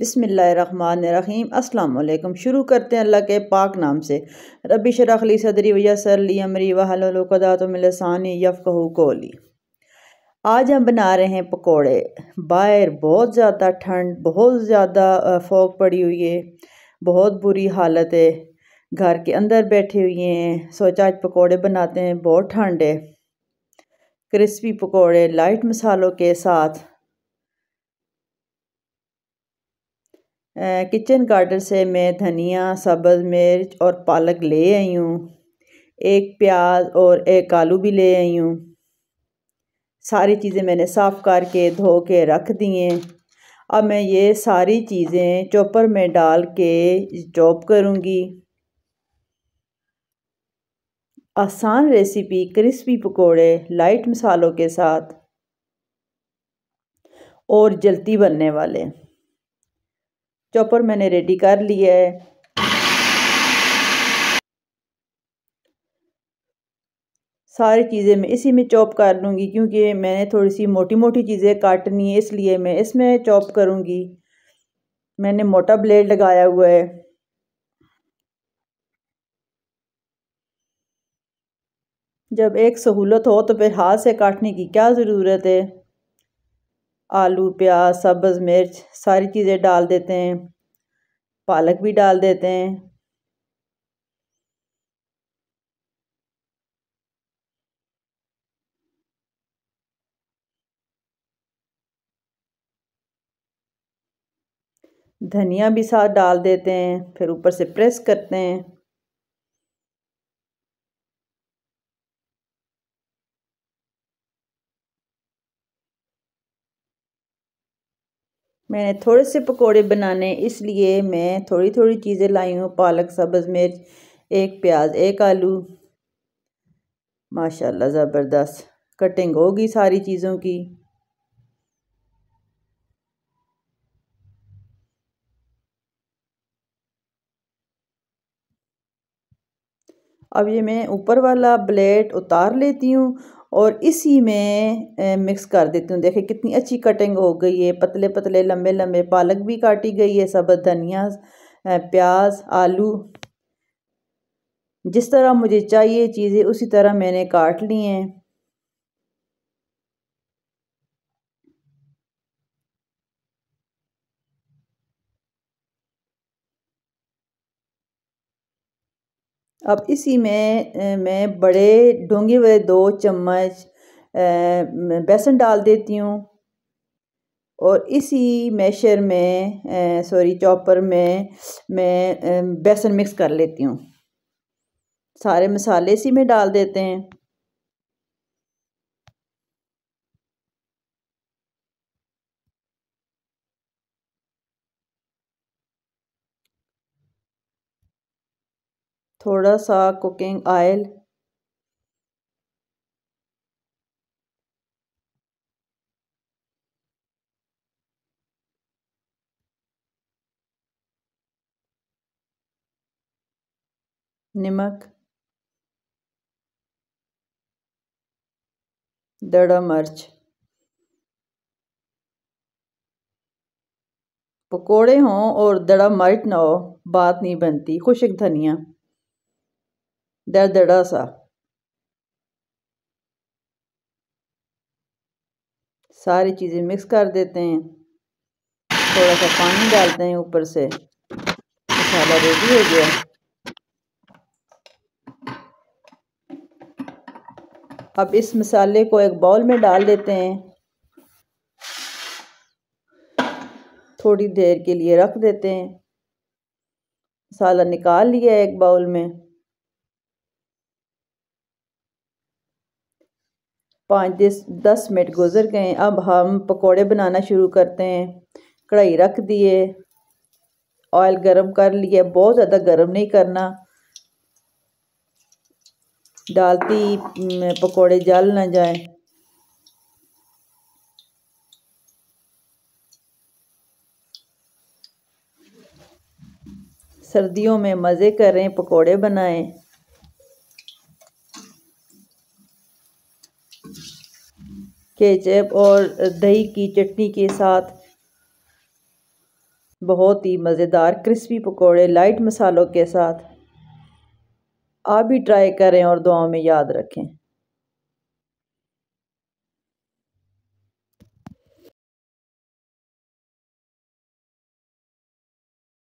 बिसमीम अल्लाम शुरू करते हैं अल्लाह के पाक नाम से रबी शराखली सदरी वसरली अमरी वहलदातमिलसानी यफ़ू कोली आज हम बना रहे हैं पकोड़े बाहर बहुत ज़्यादा ठंड बहुत ज़्यादा फोक पड़ी हुई है बहुत बुरी हालत है घर के अंदर बैठे हुए हैं सोचा आज पकोड़े बनाते हैं बहुत ठंड है क्रिस्पी पकोड़े लाइट मसालों के साथ किचन गार्डन से मैं धनिया सब्ज़ मिर्च और पालक ले आई हूँ एक प्याज और एक आलू भी ले आई हूँ सारी चीज़ें मैंने साफ़ करके धो के रख दिए अब मैं ये सारी चीज़ें चॉपर में डाल के चॉप करूँगी आसान रेसिपी क्रिस्पी पकोड़े लाइट मसालों के साथ और जल्दी बनने वाले चॉपर मैंने रेडी कर लिया है सारी चीज़ें मैं इसी में चॉप कर लूँगी क्योंकि मैंने थोड़ी सी मोटी मोटी चीज़ें काटनी है इसलिए मैं इसमें चॉप करूँगी मैंने मोटा ब्लेड लगाया हुआ है जब एक सहूलत हो तो फिर हाथ से काटने की क्या ज़रूरत है आलू प्याज सब्ज़ मिर्च सारी चीज़ें डाल देते हैं पालक भी डाल देते हैं धनिया भी साथ डाल देते हैं फिर ऊपर से प्रेस करते हैं मैंने थोड़े से पकोड़े बनाने इसलिए मैं थोड़ी थोड़ी चीज़ें लाई हूँ पालक सब्ज़ मिर्च एक प्याज एक आलू माशाल्लाह ज़बरदस्त कटिंग होगी सारी चीज़ों की अब ये मैं ऊपर वाला ब्लेड उतार लेती हूँ और इसी में मिक्स कर देती हूँ देखिए कितनी अच्छी कटिंग हो गई है पतले पतले लंबे लंबे पालक भी काटी गई है सब धनिया प्याज आलू जिस तरह मुझे चाहिए चीज़ें उसी तरह मैंने काट ली हैं अब इसी में मैं बड़े डोंगे हुए दो चम्मच बेसन डाल देती हूँ और इसी मैशर में सॉरी चॉपर में मैं बेसन मिक्स कर लेती हूँ सारे मसाले इसी में डाल देते हैं थोड़ा सा कुकिंग ऑयल नमक दड़ा मिर्च पकोड़े हों और दड़ा मर्च ना हो बात नहीं बनती खुशक धनिया दरदरा सा सारी चीज़ें मिक्स कर देते हैं थोड़ा सा पानी डालते हैं ऊपर से मसाला रेडी हो गया अब इस मसाले को एक बाउल में डाल देते हैं थोड़ी देर के लिए रख देते हैं मसाला निकाल लिया एक बाउल में पाँच दस दस मिनट गुजर गए अब हम पकोड़े बनाना शुरू करते हैं कढ़ाई रख दिए ऑयल गरम कर लिया बहुत ज़्यादा गरम नहीं करना डालती पकोड़े जल ना जाए सर्दियों में मज़े करें पकोड़े बनाएं केचप और दही की चटनी के साथ बहुत ही मज़ेदार क्रिस्पी पकोड़े लाइट मसालों के साथ आप भी ट्राई करें और दुआओं में याद रखें